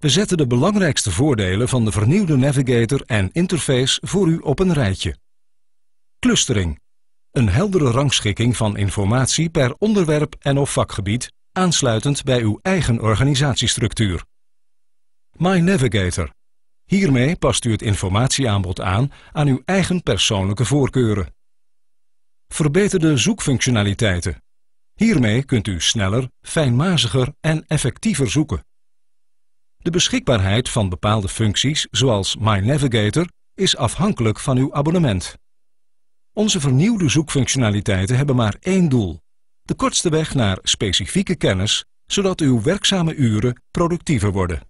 We zetten de belangrijkste voordelen van de vernieuwde Navigator en interface voor u op een rijtje. Clustering. Een heldere rangschikking van informatie per onderwerp en of vakgebied, aansluitend bij uw eigen organisatiestructuur. My Navigator. Hiermee past u het informatieaanbod aan aan uw eigen persoonlijke voorkeuren. Verbeterde zoekfunctionaliteiten. Hiermee kunt u sneller, fijnmaziger en effectiever zoeken. De beschikbaarheid van bepaalde functies, zoals My Navigator, is afhankelijk van uw abonnement. Onze vernieuwde zoekfunctionaliteiten hebben maar één doel. De kortste weg naar specifieke kennis, zodat uw werkzame uren productiever worden.